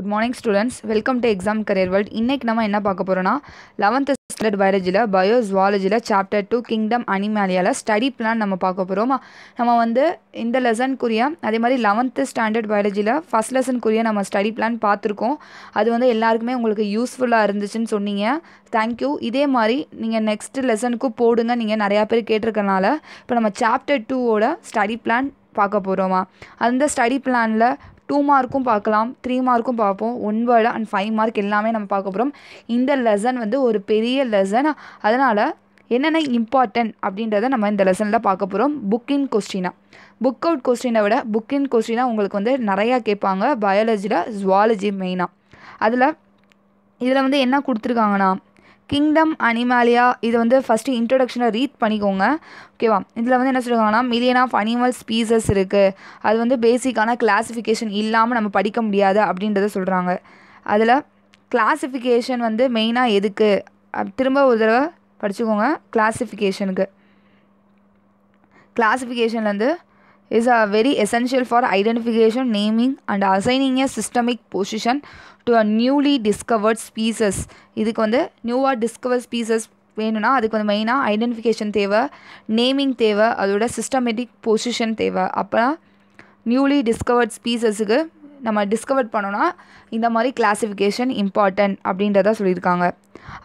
Good morning students welcome to exam career world இன்றைக்கி நம்ம என்ன பார்க்க போகிறோன்னா லெவன்த்து ஸ்டாண்டர்ட் பயாலஜியில் பயோ ஜுவாலஜியில் சாப்டர் டூ கிங்டம் அனிமேலியாவில் ஸ்டடி பிளான் நம்ம பார்க்க போகிறோம் நம்ம வந்து இந்த லெசனுக்குரிய அதே மாதிரி லெவன்த்து ஸ்டாண்டர்ட் பயாலஜியில் ஃபஸ்ட் லெசனுக்குரிய நம்ம ஸ்டடி பிளான் பார்த்துருக்கோம் அது வந்து எல்லாருக்குமே உங்களுக்கு யூஸ்ஃபுல்லாக இருந்துச்சுன்னு சொன்னீங்க தேங்க்யூ இதே மாதிரி நீங்கள் நெக்ஸ்ட் லெசனுக்கும் போடுங்க நீங்கள் நிறையா பேர் கேட்டிருக்கனால இப்போ நம்ம சாப்டர் டூவோட ஸ்டடி பிளான் பார்க்க போகிறோமா அந்த ஸ்டடி பிளானில் டூ மார்க்கும் பார்க்கலாம் த்ரீ மார்க்கும் பார்ப்போம் one word and five mark எல்லாமே நம்ம பார்க்க போகிறோம் இந்த லெசன் வந்து ஒரு பெரிய லெசன் அதனால் என்னென்ன இம்பார்ட்டன்ட் அப்படின்றத நம்ம இந்த லெசனில் பார்க்க போகிறோம் புக்கின் கொஸ்டினா புக் அவுட் கொஸ்டினை விட புக்கின் கொஸ்டினா உங்களுக்கு வந்து நிறையா கேட்பாங்க பயாலஜியில் ஜுவாலஜி மெயினாக அதில் இதில் வந்து என்ன கொடுத்துருக்காங்கன்னா கிங்டம் அனிமாலியா இது வந்து ஃபஸ்ட்டு இன்ட்ரடக்ஷனை ரீட் பண்ணிக்கோங்க ஓகேவா இதில் வந்து என்ன சொல்லுவாங்கன்னா மில்லியன் ஆஃப் அனிமல் ஸ்பீசஸ் இருக்குது அது வந்து பேசிக்கான கிளாஸிஃபிகேஷன் இல்லாமல் நம்ம படிக்க முடியாது அப்படின்றத சொல்கிறாங்க அதில் கிளாஸிஃபிகேஷன் வந்து மெயினாக எதுக்கு திரும்ப ஒரு தடவை படிச்சுக்கோங்க கிளாஸிஃபிகேஷனுக்கு கிளாஸிஃபிகேஷன்லேருந்து is uh, very essential for identification, naming and assigning a systemic position to a newly discovered species. இதுக்கு வந்து நியூவாக டிஸ்கவர் ஸ்பீசஸ் வேணும்னா அதுக்கு வந்து மெயினாக ஐடென்டிஃபிகேஷன் தேவை நேமிங் தேவை அதோட சிஸ்டமேட்டிக் பொசிஷன் தேவை அப்போ நியூலி டிஸ்கவர்ட் ஸ்பீசஸுக்கு நம்ம டிஸ்கவர் பண்ணோன்னா இந்த மாதிரி கிளாஸிஃபிகேஷன் இம்பார்ட்டன்ட் அப்படின்றத சொல்லியிருக்காங்க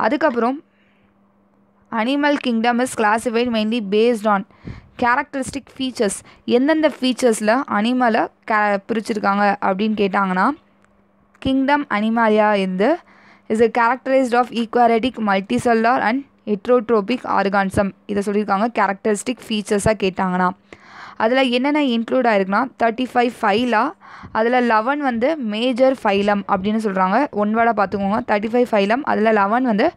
அதுக்கப்புறம் animal kingdom is classified mainly based on characteristic features எந்தெந்த ஃபீச்சர்ஸில் அனிமலை கே பிரிச்சிருக்காங்க அப்படின்னு கேட்டாங்கன்னா கிங்டம் அனிமாலியா இருந்து is a characterized of eukaryotic multicellular and heterotrophic organism இதை சொல்லியிருக்காங்க கேரக்டரிஸ்டிக் ஃபீச்சர்ஸாக கேட்டாங்கன்னா அதில் என்னென்ன இன்க்ளூட் ஆயிருக்குன்னா தேர்ட்டி ஃபைவ் ஃபைலா அதில் லெவன் வந்து மேஜர் ஃபைலம் அப்படின்னு சொல்கிறாங்க ஒன் வேர்டாக பார்த்துக்கோங்க தேர்ட்டி ஃபைவ் ஃபைலம் அதில் லெவன் வந்து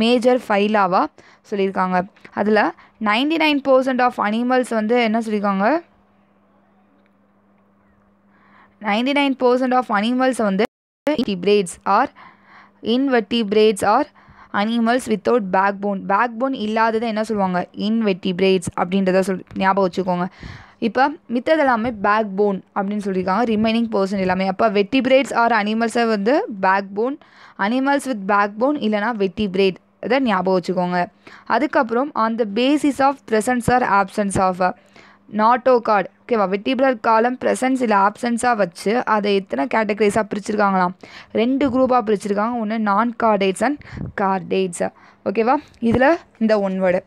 மேஜர் ஃபைலாவாக சொல்லியிருக்காங்க அதில் ninety nine percent of animals வந்து என்ன சொல்லியிருக்காங்க ninety nine percent of animals வந்து invertebrates are invertebrates are animals without back bone back bone இல்லாததை என்ன சொல்லுவாங்க இன்வெர்டிபிரேட்ஸ் அப்படின்றத சொல் ஞாபகம் வச்சுக்கோங்க இப்போ மித்தது எல்லாமே பேக் போன் அப்படின்னு சொல்லியிருக்காங்க ரிமைனிங் பர்சன் எல்லாமே அப்போ வெட்டிபிரேட்ஸ் ஆர் அனிமல்ஸை வந்து back bone animals with back bone இல்லைனா வெட்டிபிரேட் இதை ஞாபகம் வச்சுக்கோங்க அதுக்கப்புறம் on the basis of presence or absence of notochord ஓகேவா வெட்டிபுலர் காலம் ப்ரெசன்ஸ் இல்லை ஆப்சன்ஸாக வச்சு அதை எத்தனை கேட்டகரிஸாக பிரிச்சுருக்காங்களாம் ரெண்டு குரூப்பாக பிரிச்சுருக்காங்க ஒன்று நான் கார்டேட்ஸ் அண்ட் கார்டேட்ஸ் ஓகேவா இதில் இந்த ஒன் வேர்டு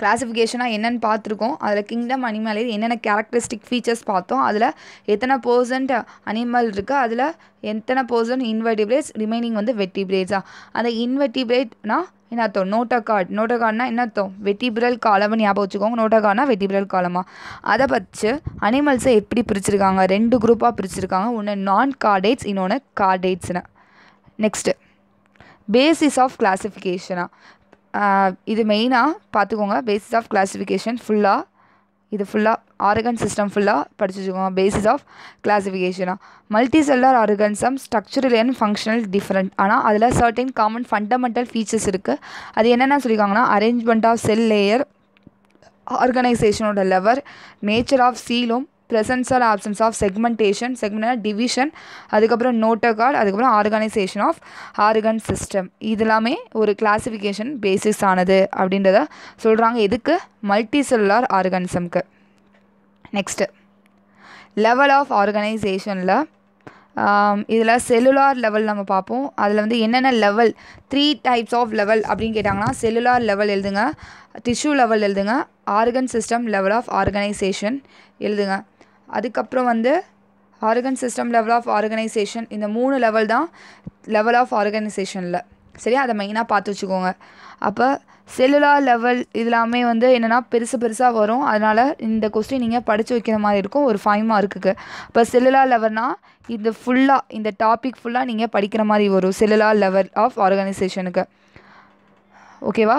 கிளாஸிஃபிகேஷனாக என்னென்னு பார்த்துருக்கோம் அதில் கிங்டம் அனிமல் என்னென்ன கேரக்டரிஸ்டிக் ஃபீச்சர்ஸ் பார்த்தோம் அதில் எத்தனை பர்சன்ட் அனிமல் இருக்குது அதில் எத்தனை பர்சன்ட் இன்வெர்டிபிளேட்ஸ் ரிமைனிங் வந்து வெட்டிபிளேட்ஸா அந்த இன்வெர்டிபிளேட்னா என்ன அர்த்தம் நோட்டக்கார்ட் நோட்டக்கார்ட்னா என்ன அர்த்தம் வெட்டிபிரல் காலம்னு ஞாபகம் வச்சுக்கோங்க நோட்டக்கார்ட்னா வெட்டிபிரல் காலமாக அதை வச்சு அனிமல்ஸை எப்படி பிரிச்சிருக்காங்க ரெண்டு குரூப்பாக பிரிச்சிருக்காங்க ஒன்று நான் கார்டேட்ஸ் இன்னொன்று கார்டேட்ஸ்னு நெக்ஸ்ட்டு பேசிஸ் ஆஃப் கிளாஸிஃபிகேஷனாக இது மெயினாக பார்த்துக்கோங்க பேசிஸ் ஆஃப் கிளாஸிஃபிகேஷன் ஃபுல்லாக இது ஃபுல்லாக ஆர்கன் சிஸ்டம் ஃபுல்லாக படிச்சு வச்சுக்கோங்க பேசிஸ் ஆஃப் கிளாஸிஃபிகேஷனாக multi cellular organism structural and functional different ஆனால் அதில் சர்டின் காமன் ஃபண்டமெண்டல் ஃபீச்சர்ஸ் இருக்குது அது என்னென்ன சொல்லியிருக்காங்கன்னா அரேஞ்ச்மெண்ட் ஆஃப் செல் லேயர் ஆர்கனைசேஷனோட லெவர் நேச்சர் ஆஃப் சீலும் presence or absence of segmentation segment division அதுக்கப்புறம் நோட்டோகால் அதுக்கப்புறம் ஆர்கனைசேஷன் ஆஃப் ஆர்கன் சிஸ்டம் இதெல்லாமே ஒரு கிளாஸிஃபிகேஷன் பேசிஸ் ஆனது அப்படின்றத சொல்கிறாங்க எதுக்கு மல்டி செல்லுலார் ஆர்கானிசம்க்கு நெக்ஸ்ட்டு லெவல் ஆஃப் ஆர்கனைசேஷனில் இதில் செல்லுலார் லெவல் நம்ம பார்ப்போம் அதில் வந்து என்னென்ன level three types of level அப்படின்னு கேட்டாங்கன்னா செல்லுலார் லெவல் எழுதுங்க டிஷ்யூ லெவல் எழுதுங்க organ system level of organisation எழுதுங்க அதுக்கப்புறம் வந்து organ system level of organisation இந்த மூணு லெவல் தான் லெவல் ஆஃப் ஆர்கனைசேஷனில் சரியா அதை மெயினாக பார்த்து வச்சுக்கோங்க அப்போ செல்லுலார் லெவல் இதெல்லாமே வந்து என்னென்னா பெருசு பெருசாக வரும் அதனால் இந்த கொஸ்டின் நீங்கள் படித்து வைக்கிற மாதிரி இருக்கும் ஒரு ஃபைவ் மார்க்குக்கு இப்போ செல்லுலார் லெவல்னா இந்த ஃபுல்லாக இந்த டாபிக் ஃபுல்லாக நீங்கள் படிக்கிற மாதிரி வரும் செல்லுலார் லெவல் ஆஃப் ஆர்கனைசேஷனுக்கு ஓகேவா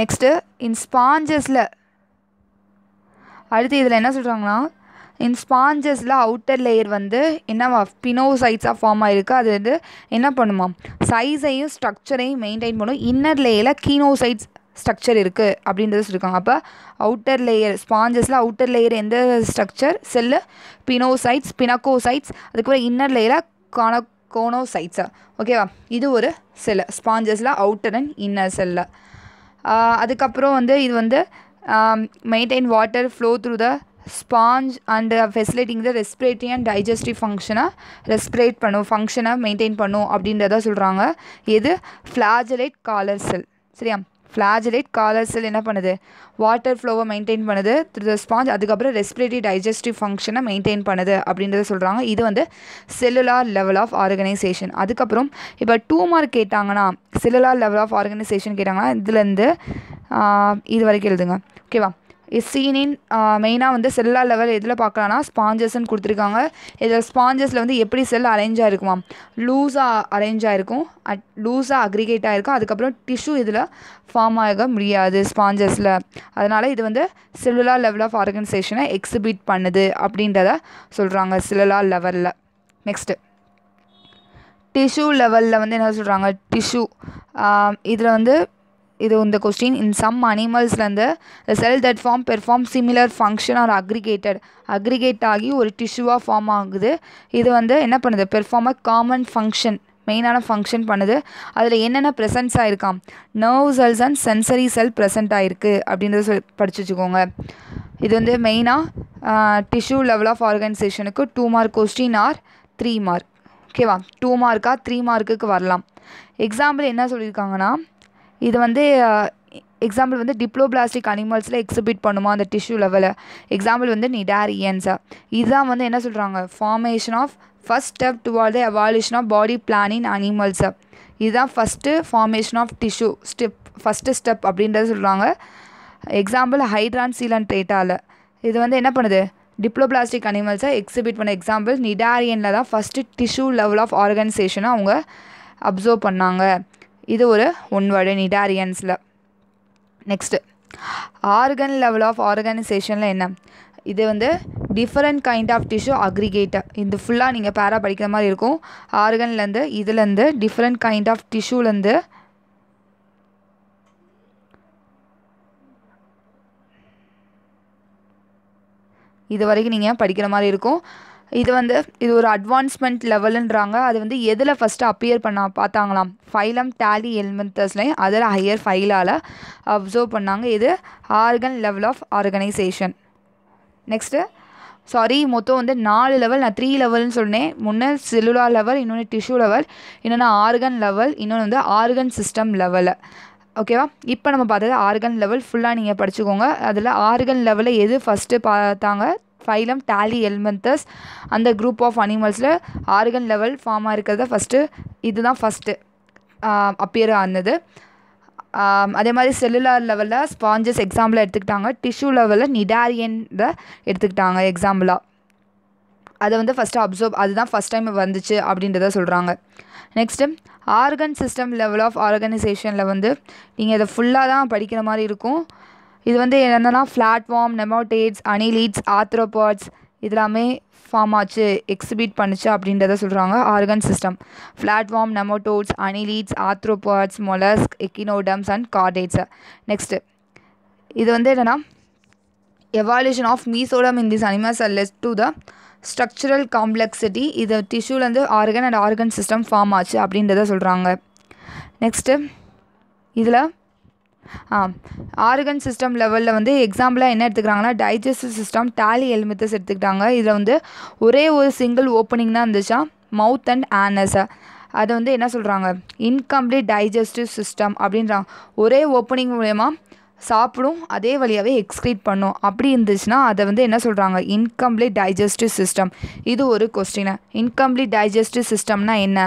நெக்ஸ்ட்டு இன் ஸ்பாஞ்சஸில் அடுத்து இதில் என்ன சொல்கிறாங்கன்னா இன் ஸ்பாஞ்சஸில் அவுட்டர் லேயர் வந்து என்னவா பினோசைட்ஸாக ஃபார்ம் ஆகிருக்கு அது வந்து என்ன பண்ணுமா சைஸையும் ஸ்ட்ரக்சரையும் மெயின்டைன் பண்ணும் இன்னர் லேயரில் கீனோசைட்ஸ் ஸ்ட்ரக்சர் இருக்குது அப்படின்றது சொல்லியிருக்காங்க அப்போ அவுட்டர் லேயர் ஸ்பாஞ்சஸில் அவுட்டர் லேயர் எந்த ஸ்ட்ரக்சர் செல்லு பினோசைட்ஸ் பினக்கோசைட்ஸ் அதுக்கப்புறம் இன்னர் லேயராக காண கோனோசைட்ஸா ஓகேவா இது ஒரு செல்லு ஸ்பாஞ்சஸில் அவுட்டர் அண்ட் இன்னர் செல்லு அதுக்கப்புறம் வந்து இது வந்து maintain water flow through the sponge and facilitating the respiratory and digestive ஃபங்க்ஷனை ரெஸ்பிரேட் பண்ணும் ஃபங்க்ஷனை மெயின்டைன் பண்ணும் அப்படின்றத சொல்கிறாங்க எது ஃப்ளாஜலைட் காலர் செல் சரியா ஃப்ளாஜலேட் காலர் என்ன பண்ணுது வாட்டர் ஃப்ளோவை மெயின்டைன் பண்ணுது த்ரூ த ஸ்பாஞ்ச் அதுக்கப்புறம் ரெஸ்பிரேட்டரி டைஜஸ்டிவ் ஃபங்க்ஷனை மெயின்டைன் பண்ணுது அப்படின்றத சொல்கிறாங்க இது வந்து செல்லுலார் லெவல் ஆஃப் ஆர்கனைசேஷன் அதுக்கப்புறம் இப்போ டூ மார்க் கேட்டாங்கன்னா செல்லுலார் லெவல் ஆஃப் ஆர்கனைசேஷன் கேட்டாங்கன்னா இதுலேருந்து இது வரைக்கும் எழுதுங்க ஓகேவா சீனின் மெயினாக வந்து செல்லா லெவல் எதில் பார்க்கலான்னா ஸ்பாஞ்சஸ்ன்னு கொடுத்துருக்காங்க இதில் ஸ்பாஞ்சஸில் வந்து எப்படி செல் அரேஞ்ச் ஆகிருக்குமா லூஸாக அரேஞ்ச் ஆகிருக்கும் அட் லூஸாக அக்ரிகேட் ஆகிருக்கும் அதுக்கப்புறம் டிஷ்யூ இதில் ஃபார்ம் ஆக முடியாது ஸ்பாஞ்சஸில் அதனால் இது வந்து செல்லுலார் லெவல் ஆஃப் ஆர்கனைசேஷனை எக்ஸிபிட் பண்ணுது அப்படின்றத சொல்கிறாங்க செல்லுலார் லெவலில் நெக்ஸ்ட்டு டிஷ்யூ லெவலில் வந்து என்ன சொல்கிறாங்க டிஷ்யூ இதில் வந்து இது இந்த கொஸ்டின் இன் சம் அனிமல்ஸ்லேருந்து cell that form perform similar function are aggregated aggregate ஆகி ஒரு டிஷ்யூவாக ஃபார்ம் ஆகுது இது வந்து என்ன பண்ணுது பெர்ஃபார்ம் அ காமன் ஃபங்க்ஷன் மெயினான ஃபங்க்ஷன் பண்ணுது அதில் என்னென்ன ப்ரெசன்ஸ் ஆகிருக்காம் nerve cells and sensory cell present ஆகிருக்கு அப்படின்றத சொல் படிச்சு வச்சுக்கோங்க இது வந்து மெயினாக டிஷ்யூ லெவல் ஆஃப் ஆர்கனைசேஷனுக்கு two mark question or three mark ஓகேவா டூ மார்க்காக த்ரீ மார்க்குக்கு வரலாம் எக்ஸாம்பிள் என்ன சொல்லியிருக்காங்கன்னா இது வந்து எக்ஸாம்பிள் வந்து டிப்ளோபிளாஸ்டிக் அனிமல்ஸில் எக்ஸிபிட் பண்ணுமா அந்த டிஷ்யூ லெவலில் எக்ஸாம்பிள் வந்து நிடாரியன்ஸா இதுதான் வந்து என்ன சொல்கிறாங்க formation of first step toward the evolution of body பிளானின் அனிமல்ஸை இதுதான் first formation of tissue step first step அப்படின்றத சொல்கிறாங்க எக்ஸாம்பிள் ஹைட்ரான்சீலன் டேட்டாவில் இது வந்து என்ன பண்ணுது டிப்ளோபிளாஸ்டிக் அனிமல்ஸை எக்ஸிபிட் பண்ண எக்ஸாம்பிள் நிடாரியனில் தான் ஃபஸ்ட்டு டிஷ்யூ லெவல் ஆஃப் ஆர்கனைசேஷனை அவங்க அப்சர்வ் பண்ணாங்க இது ஒரு உன்வேர்டு நிடாரியன்ஸில் நெக்ஸ்ட்டு ஆர்கன் லெவல் ஆஃப் ஆர்கனைசேஷனில் என்ன இது வந்து different kind of tissue aggregator இது ஃபுல்லாக நீங்கள் பேரா படிக்கிற மாதிரி இருக்கும் ஆர்கன்லேருந்து இதுலேருந்து டிஃப்ரெண்ட் கைண்ட் ஆஃப் டிஷ்யூலேருந்து இது வரைக்கும் நீங்கள் படிக்கிற மாதிரி இருக்கும் இது வந்து இது ஒரு அட்வான்ஸ்மெண்ட் லெவலுன்றாங்க அது வந்து எதில் ஃபஸ்ட்டு அப்பியர் பண்ணா பார்த்தாங்களாம் ஃபைலம் டேலி எலிமெண்டர்ஸ்லையும் அதில் ஹையர் ஃபைலால் அப்சர்வ் பண்ணாங்க இது organ level of organisation next sorry மொத்தம் வந்து நாலு லெவல் நான் த்ரீ லெவல்னு சொன்னேன் முன்னே செல்லுலா லெவல் இன்னொன்று டிஷ்யூ லெவல் இன்னொன்று ஆர்கன் லெவல் இன்னொன்று வந்து ஆர்கன் சிஸ்டம் லெவலில் ஓகேவா இப்போ நம்ம பார்த்தது ஆர்கன் லெவல் ஃபுல்லாக நீங்கள் படிச்சுக்கோங்க அதில் ஆர்கன் லெவலில் எது ஃபஸ்ட்டு பார்த்தாங்க ஃபைலம் டேலி எல்மெந்தஸ் அந்த குரூப் ஆஃப் அனிமல்ஸில் ஆர்கன் லெவல் ஃபார்மாக இருக்கிறத ஃபஸ்ட்டு இதுதான் ஃபஸ்ட்டு அப்பியர் ஆனது அதே மாதிரி செல்லுலார் லெவலில் ஸ்பாஞ்சஸ் எக்ஸாம்பிளாக எடுத்துக்கிட்டாங்க டிஷ்யூ லெவலில் நிடாரியன் எடுத்துக்கிட்டாங்க எக்ஸாம்பிளாக அதை வந்து ஃபஸ்ட்டு அப்சர்வ் அதுதான் ஃபஸ்ட் டைம் வந்துச்சு அப்படின்றத சொல்கிறாங்க next organ system level of ஆர்கனைசேஷனில் வந்து நீங்கள் இதை ஃபுல்லாக தான் படிக்கிற மாதிரி இருக்கும் இது வந்து என்னென்னா ஃப்ளாட்வார்ம் நெமோடேட்ஸ் அனிலீட்ஸ் ஆத்ரோபாட்ஸ் இதெல்லாமே ஃபார்ம் ஆச்சு எக்ஸிபிட் பண்ணுச்சு அப்படின்றத சொல்கிறாங்க organ system flatworm nematodes annelids arthropods mollusc echinoderms and chordates next இது வந்து என்னென்னா evolution of mesoderm in this animals are less to the structural complexity இது டிஷ்யூலேருந்து organ and organ system form ஆச்சு அப்படின்றத சொல்கிறாங்க நெக்ஸ்ட்டு இதில் ஆர்கன் சிஸ்டம் லெவலில் வந்து எக்ஸாம்பிளாக என்ன எடுத்துக்கிறாங்கன்னா டைஜஸ்டிவ் சிஸ்டம் டேலி எலுமித்தஸ் எடுத்துக்கிட்டாங்க இதில் வந்து ஒரே ஒரு சிங்கிள் ஓப்பனிங் தான் இருந்துச்சா மவுத் அண்ட் ஆனஸை அதை வந்து என்ன சொல்கிறாங்க இன்கம்ப்ளீட் டைஜஸ்டிவ் சிஸ்டம் அப்படின்றாங்க ஒரே ஓப்பனிங் மூலயமா சாப்பிடும் அதே வழியாகவே எக்ஸ்க்ரீட் பண்ணும் அப்படி இருந்துச்சுன்னா அதை வந்து என்ன சொல்கிறாங்க இன்கம்ப்ளீட் டைஜஸ்டிவ் சிஸ்டம் இது ஒரு கொஸ்டினு இன்கம்ப்ளீட் டைஜஸ்டிவ் சிஸ்டம்னா என்ன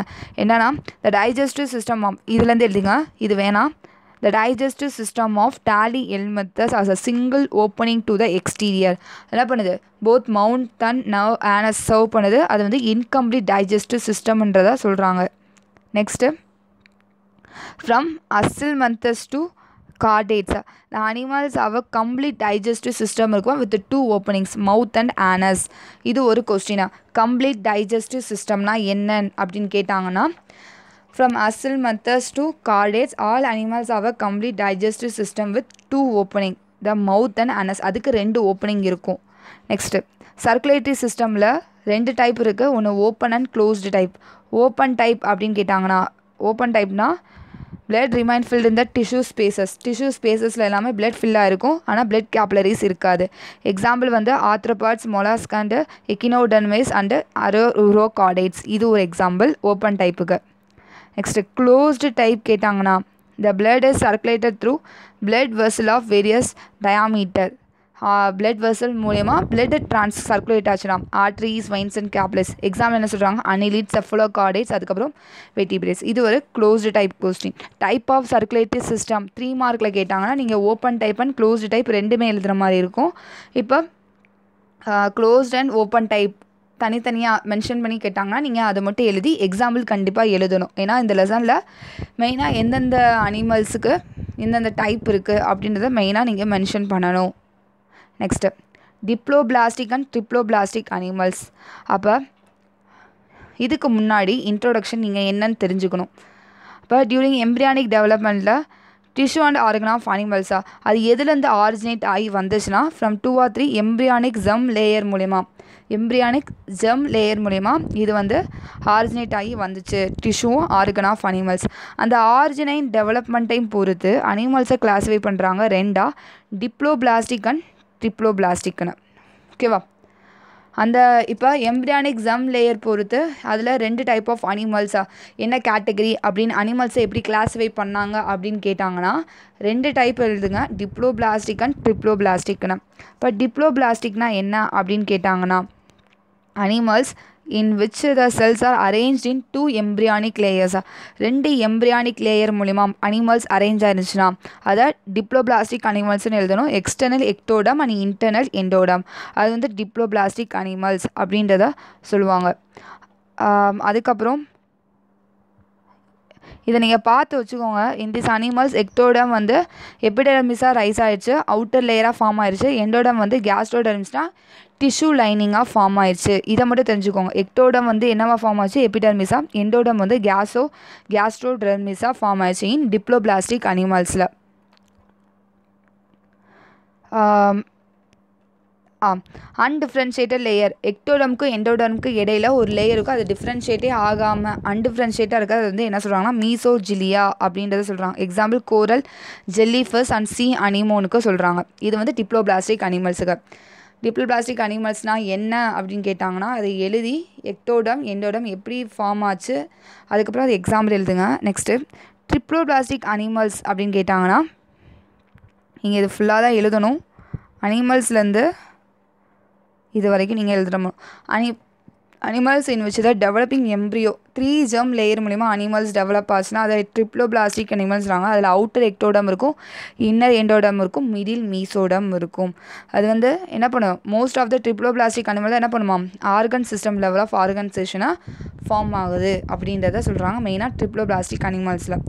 என்னென்னா இந்த டைஜஸ்டிவ் சிஸ்டம் இதுலேருந்து எழுதிங்க இது வேணாம் the The digestive system of talihelminthes has a single opening to the exterior என்ன பண்ணுது both mouth and now anus serve பண்ணுது அது வந்து இன்கம்ப்ளீட் டைஜஸ்டிவ் சிஸ்டம்ன்றதை சொல்கிறாங்க next from aschelminthes to chordates the animals have complete digestive system இருக்கும் with two openings mouth and anus இது ஒரு கொஸ்டினா கம்ப்ளீட் டைஜஸ்டிவ் சிஸ்டம்னா என்னன்னு அப்படின்னு கேட்டாங்கன்னா from asal matters to chordates all animals have a complete digestive system with two opening. The mouth and anus அதுக்கு ரெண்டு ஓப்பனிங் இருக்கும் நெக்ஸ்ட்டு சர்க்குலேட்டரி சிஸ்டமில் ரெண்டு டைப் இருக்குது ஒன்று open and closed type open type அப்படின்னு கேட்டாங்கன்னா ஓப்பன் டைப்னா பிளட் ரிமைண்ட் ஃபில்டு இந்த டிஷ்யூ ஸ்பேசஸ் டிஷ்யூ ஸ்பேசஸில் எல்லாமே பிளட் ஃபில்லாக இருக்கும் ஆனால் பிளட் கேப்லரிஸ் இருக்காது எக்ஸாம்பிள் வந்து arthropods mollusc and echinoderms and அரோ உரோ கார்டேட்ஸ் இது ஒரு எக்ஸாம்பிள் ஓப்பன் டைப்புக்கு நெக்ஸ்ட்டு க்ளோஸ்டு டைப் கேட்டாங்கன்னா the blood is circulated through blood vessel of various diameter blood vessel மூலயமா பிளட் ட்ரான்ஸ் சர்க்குலேட் ஆச்சுனா arteries veins and capillaries exam என்ன சொல்கிறாங்க annelid cephalochordates அதுக்கப்புறம் வெட்டிபிரேஸ் இது ஒரு closed type question type of circulatory system three மார்க்கில் கேட்டாங்கன்னா நீங்கள் open type and closed type ரெண்டுமே எழுதுகிற மாதிரி இருக்கும் இப்போ க்ளோஸ்ட் அண்ட் ஓப்பன் டைப் தனித்தனியாக மென்ஷன் பண்ணி கேட்டாங்கன்னா நீங்கள் அதை மட்டும் எழுதி எக்ஸாம்பிள் கண்டிப்பாக எழுதணும் ஏன்னா இந்த லெசனில் மெயினாக எந்தெந்த அனிமல்ஸுக்கு எந்தெந்த டைப் இருக்குது அப்படின்றத மெயினாக நீங்கள் மென்ஷன் பண்ணணும் next diploblastic and triploblastic animals அப்போ இதுக்கு முன்னாடி இன்ட்ரோடக்ஷன் நீங்கள் என்னன்னு தெரிஞ்சுக்கணும் இப்போ டியூரிங் எம்ப்ரியானிக் டெவலப்மெண்ட்டில் டிஷ்யூ அண்ட் ஆர்கனா அனிமல்ஸா அது எதுலேருந்து ஆரிஜினேட் ஆகி வந்துச்சுன்னா from two or three embryonic germ layer மூலிமா எம்ப்ரியானிக் ஜம் லேயர் மூலிமா இது வந்து ஆரிஜினேட் ஆகி வந்துச்சு டிஷ்யூ ஆர்கன் ஆஃப் அனிமல்ஸ் அந்த ஆரிஜினைன் டெவலப்மெண்ட்டையும் பொறுத்து அனிமல்ஸை கிளாஸிஃபை பண்ணுறாங்க ரெண்டாக டிப்ளோ பிளாஸ்டிக் அண்ட் ட்ரிப்ளோ பிளாஸ்டிக்னு ஓகேவா அந்த இப்போ எம்பிரியானிக் ஜம் லேயர் பொறுத்து அதில் ரெண்டு டைப் ஆஃப் அனிமல்ஸாக என்ன கேட்டகரி அப்படின்னு அனிமல்ஸை எப்படி கிளாஸிஃபை பண்ணாங்க அப்படின்னு கேட்டாங்கன்னா ரெண்டு டைப் எழுதுங்க டிப்ளோ பிளாஸ்டிக் அண்ட் ட்ரிப்ளோ பிளாஸ்டிக்னு இப்போ டிப்ளோ பிளாஸ்டிக்னா என்ன அப்படின்னு கேட்டாங்கன்னா animals in which the cells are arrange in two embryonic லேயர்ஸா ரெண்டு எம்ப்ரியானிக் லேயர் மூலிமா அனிமல்ஸ் அரேஞ்ச் ஆயிருந்துச்சுன்னா அதை டிப்ளோபிளாஸ்டிக் அனிமல்ஸ்னு எழுதணும் external ectoderm and internal endoderm அது வந்து டிப்ளோபிளாஸ்டிக் அனிமல்ஸ் அப்படின்றத சொல்லுவாங்க அதுக்கப்புறம் இதை நீங்கள் பார்த்து வச்சுக்கோங்க இன் திஸ் அனிமல்ஸ் எக்டோடம் வந்து எபிடெர்மிஸாக ரைஸ் ஆயிடுச்சு அவுட்டர் லேயராக ஃபார்ம் ஆயிடுச்சு எண்டோடம் வந்து கேஸ்ட்ரோடெர்மிஸ்னால் டிஷ்யூ லைனிங்காக ஃபார்ம் ஆயிடுச்சு இதை மட்டும் தெரிஞ்சுக்கோங்க எக்டோடம் வந்து என்னவா ஃபார்ம் ஆச்சு எபிடெர்மிஸாக எண்டோடம் வந்து கேஸோ கேஸ்ட்ரோடெர்மிஸாக ஃபார்ம் ஆயிடுச்சு இன் டிப்ளோபிளாஸ்டிக் அனிமல்ஸில் ஆம் அன்டிஃப்ரென்ஷியேட்டட் லேயர் எக்டோடம்க்கு எண்டோடம்க்கு இடையில ஒரு லேயருக்கும் அது டிஃப்ரென்ஷியேட்டே ஆகாமல் அன்டிஃப்ரென்ஷியேட்டாக இருக்குது வந்து என்ன சொல்கிறாங்கன்னா மீசோ ஜிலியா அப்படின்றத சொல்கிறாங்க example coral jellyfish and sea அனிமோனுக்கு சொல்கிறாங்க இது வந்து டிப்ளோபிளாஸ்டிக் அனிமல்ஸுக்கு டிப்ளோ பிளாஸ்டிக் அனிமல்ஸ்னால் என்ன அப்படின்னு கேட்டாங்கன்னா அதை எழுதி எக்டோடம் எண்டோடம் எப்படி ஃபார்ம் ஆச்சு அதுக்கப்புறம் அது எக்ஸாம்பிள் எழுதுங்க நெக்ஸ்ட்டு ட்ரிப்ளோ பிளாஸ்டிக் அனிமல்ஸ் அப்படின்னு கேட்டாங்கன்னா நீங்கள் இது ஃபுல்லாக தான் எழுதணும் அனிமல்ஸ்லேருந்து இது வரைக்கும் நீங்கள் எழுதுகிற அனி அனிமல்ஸ் இன் வச்சு தான் developing embryo three germ layer மூலிமா அனிமல்ஸ் டெவலப் ஆச்சுன்னா அதை ட்ரிப்ளோ பிளாஸ்டிக் அனிமல்ஸ்றாங்க அதில் அவுட்டர் எக்டோடம் இருக்கும் இன்னர் எண்டோடம் இருக்கும் மிடில் மீசோடம் இருக்கும் அது வந்து என்ன பண்ணும் most of the triploblastic animal என்ன பண்ணுமா ஆர்கன் சிஸ்டம் லெவல் ஆஃப் ஆர்கனைசேஷனாக ஃபார்ம் ஆகுது அப்படின்றத சொல்கிறாங்க மெயினாக ட்ரிப்ளோ பிளாஸ்டிக் அனிமல்ஸில்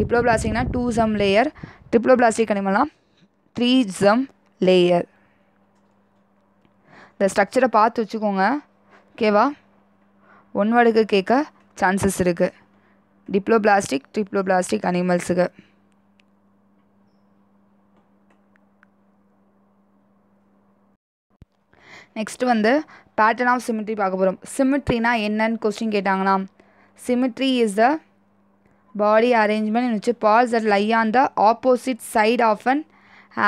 டிப்ளோ பிளாஸ்டிக்னால் two germ layer triploblastic அனிமல்னால் த்ரீ ஜம் லேயர் இந்த ஸ்ட்ரக்சரை பார்த்து வச்சுக்கோங்க ஓகேவா ஒன் வடுக்கு கேட்க சான்சஸ் இருக்குது டிப்ளோ பிளாஸ்டிக் ட்ரிப்ளோ பிளாஸ்டிக் அனிமல்ஸுக்கு நெக்ஸ்ட் வந்து பேட்டர்ன் ஆஃப் சிமிட்ரி பார்க்க போகிறோம் சிமிட்ரினா என்னன்னு கொஸ்டின் கேட்டாங்கன்னா symmetry is the body arrangement வச்சு halves at lie on the opposite side of an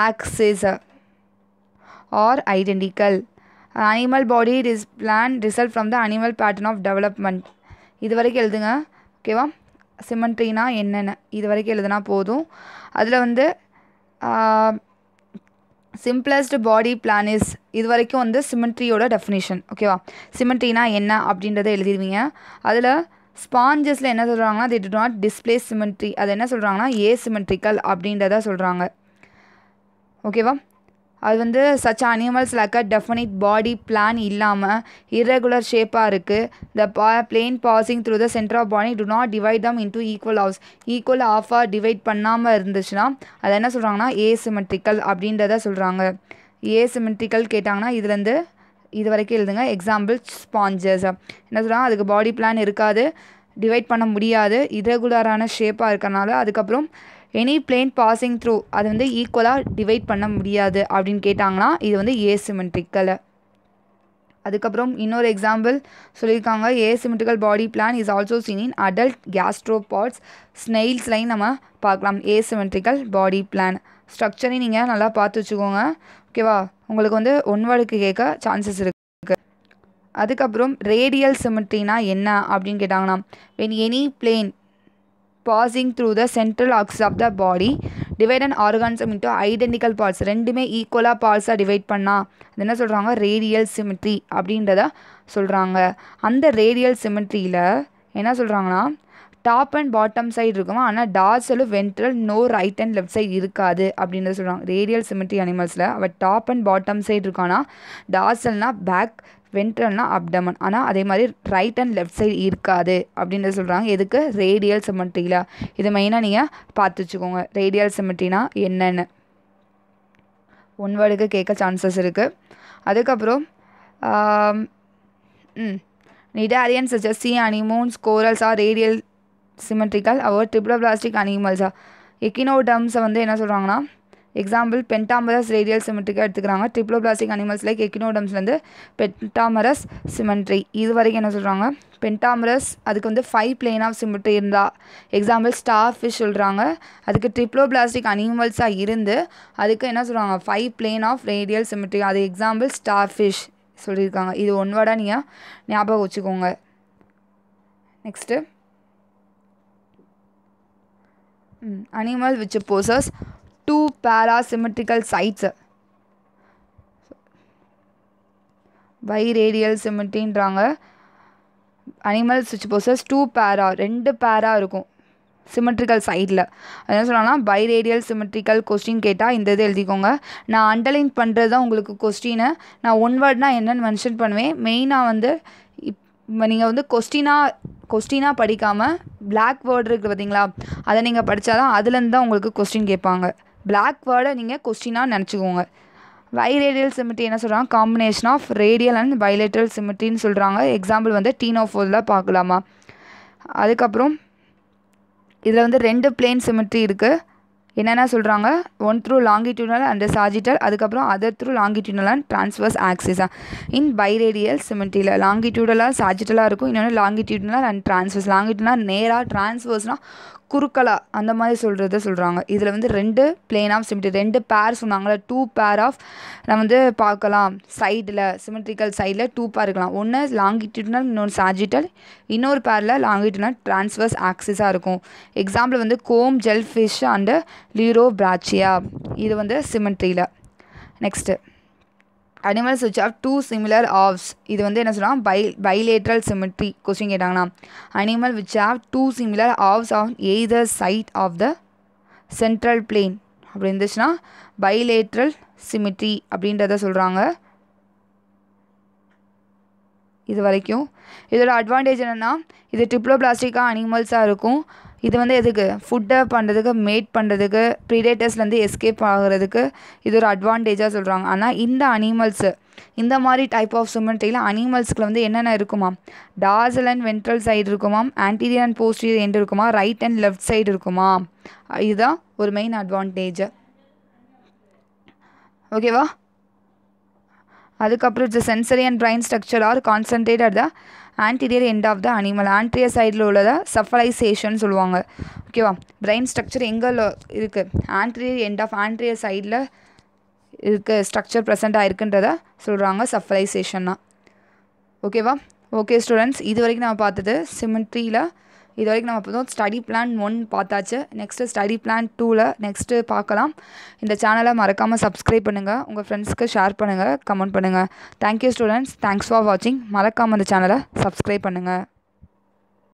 axis are identical animal body is plan result from the animal pattern of development இது வரைக்கும் எழுதுங்க ஓகேவா சிமெண்ட்ரினா என்னென்ன இது வரைக்கும் எழுதுனா போதும் அதில் வந்து சிம்பிளஸ்ட் பாடி பிளான் இஸ் இது வரைக்கும் வந்து சிமெண்ட்ரியோட டெஃபினேஷன் ஓகேவா சிமெண்ட்ரினா என்ன அப்படின்றத எழுதிடுவீங்க அதில் ஸ்பாஞ்சஸில் என்ன சொல்கிறாங்கன்னா they do not display symmetry அது என்ன சொல்கிறாங்கன்னா ஏ சிமெண்ட்ரிக்கல் அப்படின்றத சொல்கிறாங்க ஓகேவா அது வந்து such animals lack definite body plan இல்லாமல் இரகுலர் ஷேப்பாக இருக்குது த பா plane passing through the centre of body do not divide them into equal halves equal ஆஃபாக டிவைட் பண்ணாமல் இருந்துச்சுன்னா அதை என்ன சொல்கிறாங்கன்னா ஏசிமெட்ரிக்கல் அப்படின்றத சொல்கிறாங்க ஏசிமெட்ரிக்கல் கேட்டாங்கன்னா இதுலேருந்து இது வரைக்கும் எழுதுங்க எக்ஸாம்பிள் ஸ்பாஞ்சஸ் என்ன சொல்கிறாங்க அதுக்கு பாடி பிளான் இருக்காது டிவைட் பண்ண முடியாது இரெகுலரான ஷேப்பாக இருக்கிறனால அதுக்கப்புறம் எனி பிளேன் பாசிங் த்ரூ அது வந்து ஈக்குவலாக டிவைட் பண்ண முடியாது அப்படின்னு கேட்டாங்கன்னா இது வந்து ஏ சிமெண்ட்ரிக்கல் அதுக்கப்புறம் இன்னொரு எக்ஸாம்பிள் சொல்லியிருக்காங்க a symmetrical body plan is also seen in adult gastropods ஸ்னெயில்ஸ்லையும் நம்ம பார்க்கலாம் ஏ சிமெண்ட்ரிக்கல் பாடி பிளான் ஸ்ட்ரக்சரையும் நீங்கள் நல்லா பார்த்து வச்சுக்கோங்க ஓகேவா உங்களுக்கு வந்து ஒன் வேர்டுக்கு கேட்க சான்சஸ் இருக்குது அதுக்கப்புறம் ரேடியல் சிமெட்ரினா என்ன அப்படின்னு கேட்டாங்கன்னா when any plane passing through the central axis of the body divide and organism into identical halves ரெண்டுமே ஈக்குவலாக பால்ஸாக டிவைட் பண்ணால் அது என்ன சொல்கிறாங்க ரேடியல் சிமெட்ரி அப்படின்றத சொல்கிறாங்க அந்த ரேடியல் சிமெட்ரியில் என்ன சொல்கிறாங்கன்னா டாப் அண்ட் பாட்டம் சைடு இருக்குமா ஆனால் டார்சலும் ventral no right and left side இருக்காது அப்படின்றத சொல்கிறாங்க ரேடியல் சிமெட்ரி அனிமல்ஸில் அவள் டாப் அண்ட் பாட்டம் சைடு இருக்கானா டார்சல்னால் பேக் வென்ட்ரல்னா அப்டமன் ஆனால் அதே மாதிரி ரைட் அண்ட் லெஃப்ட் சைடு இருக்காது அப்படின்றத சொல்கிறாங்க எதுக்கு ரேடியல் சிமெட்ரியில் இது மெயினாக நீங்கள் பார்த்து வச்சுக்கோங்க ரேடியல் சிமெட்ரினா என்னென்னு ஒன் வேர்டுக்கு கேட்க சான்சஸ் இருக்குது அதுக்கப்புறம் ம் நிடாரியன் சஜஸ் சி அனிமோன்ஸ் கோரல்ஸா ரேடியல் சிமெட்ரிக்கல் அவர் ட்ரிபிளோ பிளாஸ்டிக் அனிமல்ஸா டம்ஸை வந்து என்ன சொல்கிறாங்கன்னா எக்ஸாம்பிள் பென்டாமரஸ் ரேடியல் சிமெண்ட்ரிக்காக எடுத்துக்கிறாங்க ட்ரிப்ளோபிளாஸ்டிக் அனிமல்ஸ் லைக் எக்கினோடம்ஸ்லேருந்து பென்டாமரஸ் சிமெண்ட்ரி இது வரைக்கும் என்ன சொல்கிறாங்க பென்டாமரஸ் அதுக்கு வந்து ஃபைவ் பிளேன் ஆஃப் சிமெண்ட்ரி இருந்தால் எக்ஸாம்பிள் ஸ்டார் ஃபிஷ் சொல்கிறாங்க அதுக்கு ட்ரிப்ளோ பிளாஸ்டிக் அனிமல்ஸாக இருந்து அதுக்கு என்ன சொல்கிறாங்க five plane of radial symmetry அது எக்ஸாம்பிள் ஸ்டார் ஃபிஷ் சொல்லியிருக்காங்க இது ஒன்வாடாக நீங்கள் ஞாபகம் வச்சுக்கோங்க next animal which possess two two sides sides radial சிமெட்ரின்றாங்க அனிமல் விச் பொசஸ் டூ பேரா ரெண்டு பேரா இருக்கும் சிமெட்ரிக்கல் சைடில் என்ன பை ரேடியல் சிமெட்ரிக்கல் கொஸ்டின் கேட்டால் இந்த இது எழுதிக்கோங்க நான் அண்டர்லைன் பண்ணுறது தான் உங்களுக்கு கொஸ்டினை நான் ஒன் வேர்ட்னா என்னென்னு மென்ஷன் பண்ணுவேன் மெயினாக வந்து இப் நீங்கள் வந்து கொஸ்டினாக கொஸ்டினாக படிக்காமல் பிளாக் வேர்டு இருக்குது பார்த்தீங்களா அதை நீங்கள் படித்தா தான் அதுலேருந்து தான் உங்களுக்கு கொஸ்டின் கேட்பாங்க பிளாக் வேர்டை நீங்கள் கொஸ்டினாக நினச்சிக்கோங்க வைரேடியல் சிமிட்டி என்ன சொல்கிறாங்க combination of radial and bilateral சிமிட்டின்னு சொல்கிறாங்க எக்ஸாம்பிள் வந்து டீனோஃபோலில் பார்க்கலாமா அதுக்கப்புறம் இதில் வந்து ரெண்டு பிளேன் சிமிட்ரி இருக்குது என்னென்ன சொல்கிறாங்க one through longitudinal and sagittal அதுக்கப்புறம் other through longitudinal and transverse ஆக்சிஸா இன் பைரேடியல் சிமெண்ட்டியில் லாங்கிடியூடலாக சாஜிட்டலாக இருக்கும் இன்னொன்று லாங்கிடியூடலாக அண்ட் ட்ரான்ஸ்வர்ஸ் லாங்கிடியூனல் நேராக ட்ரான்ஸ்வர்ஸ்னால் குறுக்கலா அந்த மாதிரி சொல்கிறத சொல்கிறாங்க இதில் வந்து ரெண்டு பிளேன் ஆஃப் சிமெண்ட்ரி ரெண்டு பேர் சொன்னாங்கள டூ பேர் ஆஃப் நம்ம வந்து பார்க்கலாம் சைடில் சிமெட்ரிக்கல் சைடில் டூ பேர் இருக்கலாம் ஒன்று லாங்கிட்யூட்னல் இன்னொன்று சாஜிட்டல் இன்னொரு பேரில் லாங்கிட்யூட்னல் டிரான்ஸ்வர்ஸ் ஆக்சிஸாக இருக்கும் எக்ஸாம்பிள் வந்து comb jellyfish and pleurobrachia இது வந்து சிமெட்ரியில் next animals which have two similar halves இது வந்து என்ன சொல்லலாம் பை பைலேட்ரல் சிமெட்ரி கொஸ்டின் கேட்டாங்கன்னா animal which have two similar halves on either side of the central plane அப்படி இருந்துச்சுன்னா பைலேட்ரல் சிமெட்ரி அப்படின்றத சொல்கிறாங்க இது வரைக்கும் இதோட அட்வான்டேஜ் என்னென்னா இது ட்ரிப்ளோ பிளாஸ்டிக்காக அனிமல்ஸாக இருக்கும் இது வந்து எதுக்கு ஃபுட்டை பண்ணுறதுக்கு மேட் பண்ணுறதுக்கு ப்ரீடேட்டர்ஸ்லேருந்து எஸ்கேப் ஆகிறதுக்கு இது ஒரு அட்வான்டேஜாக சொல்கிறாங்க ஆனால் இந்த அனிமல்ஸு இந்த மாதிரி டைப் ஆஃப் சுமன்டையில் அனிமல்ஸ்க்கு வந்து என்னென்ன இருக்குமா டார்சல் அண்ட் வென்ட்ரல் சைடு இருக்குமா ஆன்டீரியர் அண்ட் போஸ்டீரியர் எண்ட் இருக்குமா ரைட் அண்ட் லெஃப்ட் சைடு இருக்குமா இதுதான் ஒரு மெயின் அட்வான்டேஜ் ஓகேவா அதுக்கப்புறம் it's sensory and brain structure are concentrate at the anterior end of the animal anterior சைடில் உள்ளதை சஃபலைசேஷன் சொல்லுவாங்க ஓகேவா பிரெயின் ஸ்ட்ரக்சர் எங்கே இருக்குது ஆன்டீரியர் எண்ட் ஆஃப் ஆன்டீரியர் சைடில் இருக்க ஸ்ட்ரக்சர் ப்ரெசென்ட் ஆகிருக்குன்றத சொல்கிறாங்க சஃபலைசேஷன்னா ஓகேவா ஓகே ஸ்டூடெண்ட்ஸ் இது வரைக்கும் நான் பார்த்தது சிமெண்ட்ரியில் இது வரைக்கும் நம்ம பார்த்தோம் ஸ்டடி பிளான் ஒன் பார்த்தாச்சு நெக்ஸ்ட்டு ஸ்டடி பிளான் டூவில் நெக்ஸ்ட்டு பார்க்கலாம் இந்த சேனலை மறக்காமல் சப்ஸ்கிரைப் பண்ணுங்கள் உங்கள் ஃப்ரெண்ட்ஸ்க்கு ஷேர் பண்ணுங்கள் கமெண்ட் பண்ணுங்கள் தேங்க்யூ ஸ்டூடெண்ட்ஸ் தேங்க்ஸ் ஃபார் வாட்சிங் மறக்காமல் இந்த சேனலை சப்ஸ்கிரைப் பண்ணுங்கள்